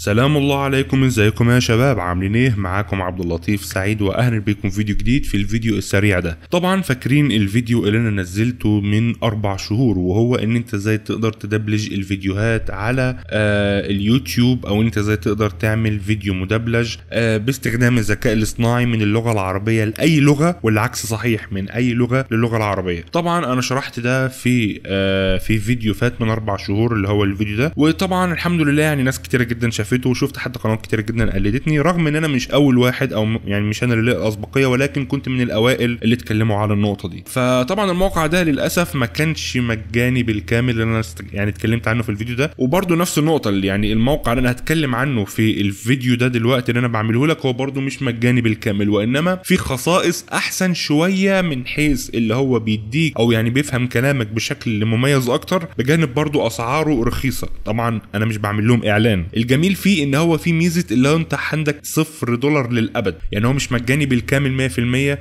سلام الله عليكم ازيكم يا شباب عاملين ايه معاكم عبد اللطيف سعيد واهلا بيكم فيديو جديد في الفيديو السريع ده طبعا فاكرين الفيديو اللي انا نزلته من اربع شهور وهو ان انت ازاي تقدر تدبلج الفيديوهات على آه اليوتيوب او انت ازاي تقدر تعمل فيديو مدبلج آه باستخدام الذكاء الاصطناعي من اللغه العربيه لاي لغه والعكس صحيح من اي لغه للغه العربيه طبعا انا شرحت ده في آه في فيديو فات من اربع شهور اللي هو الفيديو ده وطبعا الحمد لله يعني ناس كتيره جدا شافته وشفت حتى قنوات كتير جدا قلدتني رغم ان انا مش اول واحد او يعني مش انا اللي ليا ولكن كنت من الاوائل اللي اتكلموا على النقطه دي فطبعا الموقع ده للاسف ما كانش مجاني بالكامل اللي انا يعني اتكلمت عنه في الفيديو ده وبرده نفس النقطه اللي يعني الموقع اللي انا هتكلم عنه في الفيديو ده دلوقتي اللي انا بعمله لك هو برده مش مجاني بالكامل وانما في خصائص احسن شويه من حيث اللي هو بيديك او يعني بيفهم كلامك بشكل مميز اكتر بجانب برده اسعاره رخيصه طبعا انا مش بعمل لهم اعلان الجميل فيه ان هو فيه ميزه اللي هو انت عندك صفر دولار للابد يعني هو مش مجاني بالكامل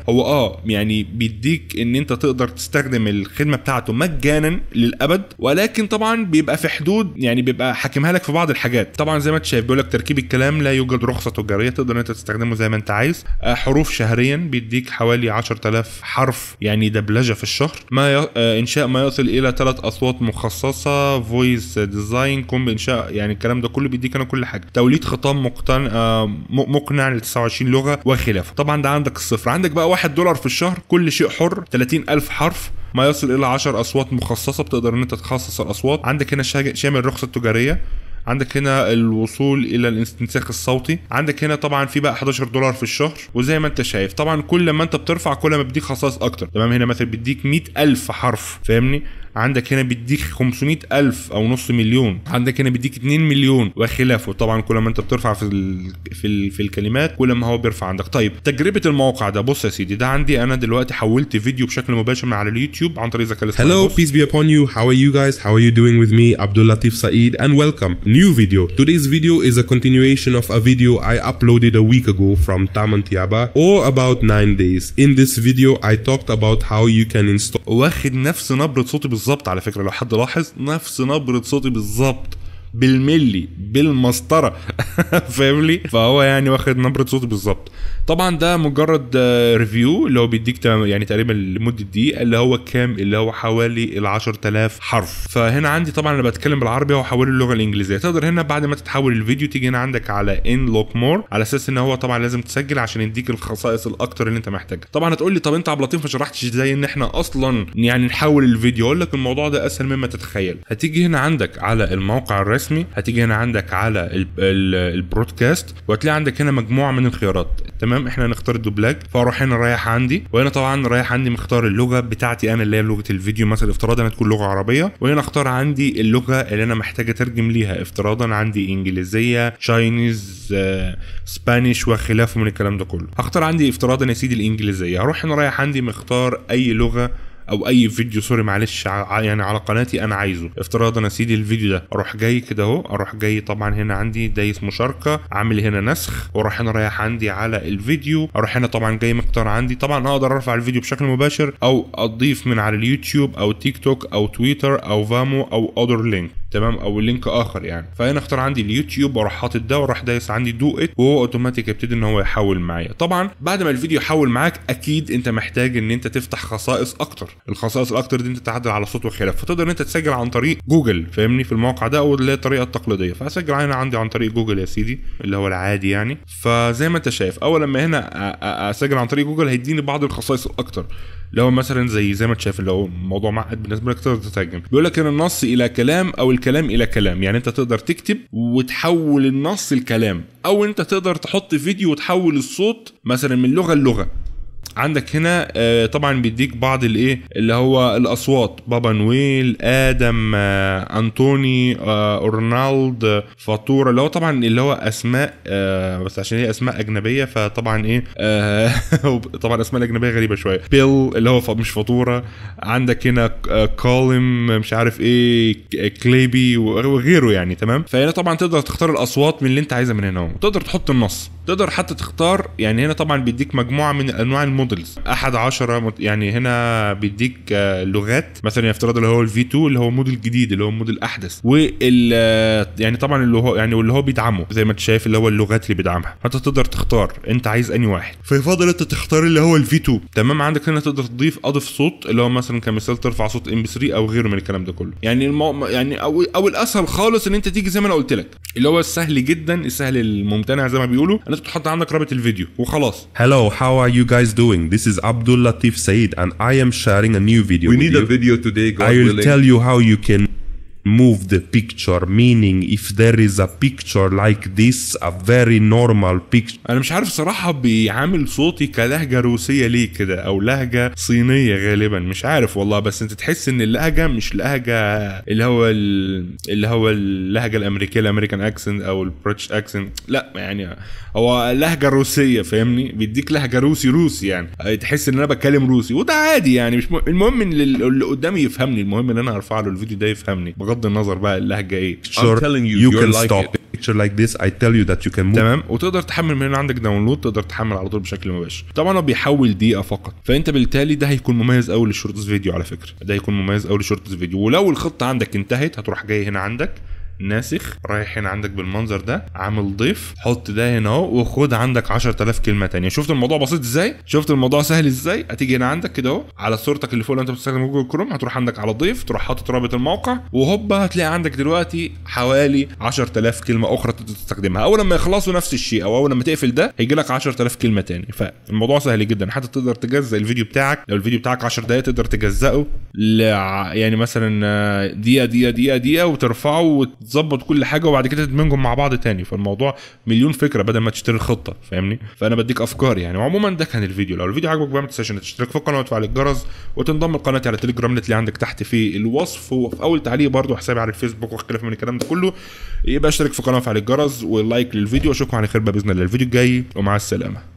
100% هو اه يعني بيديك ان انت تقدر تستخدم الخدمه بتاعته مجانا للابد ولكن طبعا بيبقى في حدود يعني بيبقى حاكمها لك في بعض الحاجات طبعا زي ما انت شايف بيقول لك تركيب الكلام لا يوجد رخصه تجاريه تقدر انت تستخدمه زي ما انت عايز آه، حروف شهريا بيديك حوالي 10000 حرف يعني دبلجه في الشهر ما ي... آه، انشاء ما يصل الى ثلاث اصوات مخصصه فويس ديزاين قم بانشاء يعني الكلام ده كله بيديك انا كل حاجه توليد خطاب مقتنع آه، مقنع ل 29 لغه وخلافه طبعا ده عندك الصفر عندك بقى 1 دولار في الشهر كل شيء حر 30 الف حرف ما يصل الى 10 اصوات مخصصه بتقدر ان انت تخصص الاصوات عندك هنا شامل رخصه تجاريه عندك هنا الوصول الى الاستنساخ الصوتي عندك هنا طبعا في بقى 11 دولار في الشهر وزي ما انت شايف طبعا كل ما انت بترفع كل ما بيديك خصائص اكتر تمام هنا مثلا بيديك 100000 حرف فاهمني عندك هنا بيديك 500 ألف أو نص مليون عندك هنا بيديك 2 مليون وخلافه طبعا كل ما أنت بترفع في ال... في, ال... في الكلمات كل ما هو بيرفع عندك طيب تجربة الموقع ده بص يا سيدي ده عندي أنا دلوقتي حولت فيديو بشكل مباشر من على اليوتيوب عن طريق ذكاء الاصطناعي هلو بيس بي ابون يو هاو ار يو جايز هاو ار يو دوينج وذ مي عبد اللطيف سعيد اند ويلكم new video. Today's video is a continuation of a video I uploaded a week ago from Tamantiaba or about 9 days. In this video I talked about how you can install واخد نفس نبرة صوتي بالظبط على فكرة لو حد لاحظ نفس نبرة صوتي بالظبط بالملي فاهمني فهو يعني واخد صوتي بالظبط طبعا ده مجرد ريفيو آه، اللي هو بيديك يعني تقريبا لمده دقيقه اللي هو كام اللي هو حوالي ال 10000 حرف فهنا عندي طبعا انا بتكلم بالعربي هو حوله اللغه الانجليزيه تقدر هنا بعد ما تتحول الفيديو تيجي هنا عندك على ان لوك مور على اساس ان هو طبعا لازم تسجل عشان يديك الخصائص الاكتر اللي انت محتاجها طبعا هتقول لي طب انت عبد اللطيف ما شرحتش ازاي ان احنا اصلا يعني نحول الفيديو اقول لك الموضوع ده اسهل مما تتخيل هتيجي هنا عندك على الموقع الرسمي هتيجي هنا عندك على البرودكاست وهتلاقي عندك هنا مجموعه من الخيارات تمام تمام احنا هنختار الدوبلاج فاروح هنا رايح عندي وهنا طبعا رايح عندي مختار اللغه بتاعتي انا اللي هي لغه الفيديو مثلا افتراضا هتكون لغه عربيه وهنا اختار عندي اللغه اللي انا محتاج اترجم ليها افتراضا عندي انجليزيه تشاينيز سبانيش وخلافه من الكلام ده كله هختار عندي افتراضا يا سيدي الانجليزيه هروح هنا رايح عندي مختار اي لغه او اي فيديو سوري معلش يعني على قناتي انا عايزه افتراضا يا سيدي الفيديو ده اروح جاي كده اهو اروح جاي طبعا هنا عندي دايس مشاركه عامل هنا نسخ واروح هنا رايح عندي على الفيديو اروح هنا طبعا جاي مقدار عندي طبعا اقدر ارفع الفيديو بشكل مباشر او اضيف من على اليوتيوب او تيك توك او تويتر او فامو او اوذر لينك تمام او لينك اخر يعني فهنا اختار عندي اليوتيوب واروح حاطط ده واروح دايس عندي دو ات وهو اوتوماتيك يبتدي ان هو يحول معايا طبعا بعد ما الفيديو يحول معاك اكيد انت محتاج ان انت تفتح خصائص اكتر الخصائص الاكتر دي انت تعدل على صوت وخلاف فتقدر ان انت تسجل عن طريق جوجل فاهمني في الموقع ده او اللي هي الطريقه التقليديه فاسجل هنا عندي عن طريق جوجل يا سيدي اللي هو العادي يعني فزي ما انت شايف اول لما هنا اسجل عن طريق جوجل هيديني بعض الخصائص الاكتر لو مثلا زي زي ما انت شايف اللي هو موضوع معقد بالنسبه لك تقدر تترجم بيقول لك ان النص الى كلام او الكلام الى كلام يعني انت تقدر تكتب وتحول النص لكلام او انت تقدر تحط فيديو وتحول الصوت مثلا من لغه للغه عندك هنا آه، طبعا بيديك بعض الايه اللي هو الاصوات بابا نويل ادم آه، انطوني آه، اورنالد فاتوره اللي هو طبعا اللي هو اسماء بس عشان هي اسماء اجنبيه فطبعا ايه طبعا اسماء الاجنبيه غريبه شويه بيل اللي هو مش فاتوره عندك هنا كولم مش عارف ايه كليبي وغيره يعني تمام فهنا طبعا تقدر تختار الاصوات من اللي انت عايزها من هنا تقدر تحط النص تقدر حتى تختار يعني هنا طبعا بيديك مجموعه من انواع المودلز احد عشرة يعني هنا بيديك آه، لغات مثلا يفترض اللي هو الفي 2 اللي هو موديل جديد اللي هو موديل احدث وال آه، يعني طبعا اللي هو يعني واللي هو بيدعمه زي ما انت شايف اللي هو اللغات اللي بيدعمها فانت تقدر تختار انت عايز اني واحد فيفضل انت تختار اللي هو الفي 2 تمام عندك هنا تقدر تضيف اضف صوت اللي هو مثلا كمثال ترفع صوت ام 3 او غيره من الكلام ده كله يعني المو... يعني او او الاسهل خالص ان انت تيجي زي ما انا قلت لك اللي هو السهل جدا السهل الممتنع زي ما بيقولوا انا بتحط عندك رابط الفيديو وخلاص Hello how are you guys doing this is Abdul Latif Said and I am sharing a new video We need you. a video today God I will willing. tell you how you can move the picture meaning if there is a picture like this a very normal picture انا مش عارف صراحة بيعامل صوتي كلهجة روسية ليه كده او لهجة صينية غالبا مش عارف والله بس انت تحس ان اللهجة مش لهجة اللي هو اللي هو اللهجة الامريكية الامريكان اكسنت او البريتش اكسنت لا يعني هو لهجة روسية فاهمني بيديك لهجة روسي روسي يعني تحس ان انا بتكلم روسي وده عادي يعني مش م... المهم ان اللي قدامي يفهمني المهم ان انا ارفع له الفيديو ده يفهمني بغض بغض النظر بقى اللهجه ايه I'm telling you, that you can move تمام وتقدر تحمل من هنا عندك داونلود تقدر تحمل على طول بشكل مباشر طبعا هو بيحول دقيقه فقط فانت بالتالي ده هيكون مميز قوي للشورتس فيديو على فكره ده هيكون مميز قوي للشورتس فيديو ولو الخطه عندك انتهت هتروح جاي هنا عندك ناسخ رايح هنا عندك بالمنظر ده عامل ضيف حط ده هنا اهو وخد عندك 10000 كلمه ثانيه شفت الموضوع بسيط ازاي شفت الموضوع سهل ازاي هتيجي هنا عندك كده اهو على صورتك اللي فوق اللي انت بتستخدم جوجل كروم هتروح عندك على ضيف تروح حاطط رابط الموقع وهوبا هتلاقي عندك دلوقتي حوالي 10000 كلمه اخرى تستخدمها اول ما يخلصوا نفس الشيء او اول ما تقفل ده هيجي لك 10000 كلمه ثاني فالموضوع سهل جدا حتى تقدر تجزأ الفيديو بتاعك لو الفيديو بتاعك 10 دقائق تقدر تجزأه يعني مثلا دقيقه دقيقه دقيقه دقيقه وترفعه وتظبط كل حاجه وبعد كده تدمجهم مع بعض تاني فالموضوع مليون فكره بدل ما تشتري الخطه فاهمني فانا بديك افكار يعني وعموما ده كان الفيديو لو الفيديو عجبك بقى ما تنساش انك تشترك في القناه وتفعل الجرس وتنضم لقناتي على تليجرام اللي عندك تحت في الوصف وفي اول تعليق برده حسابي على الفيسبوك واختلف من الكلام ده كله يبقى اشترك في القناه وفعل الجرس ولايك للفيديو واشوفكم على خير باذن الله الفيديو الجاي ومع السلامه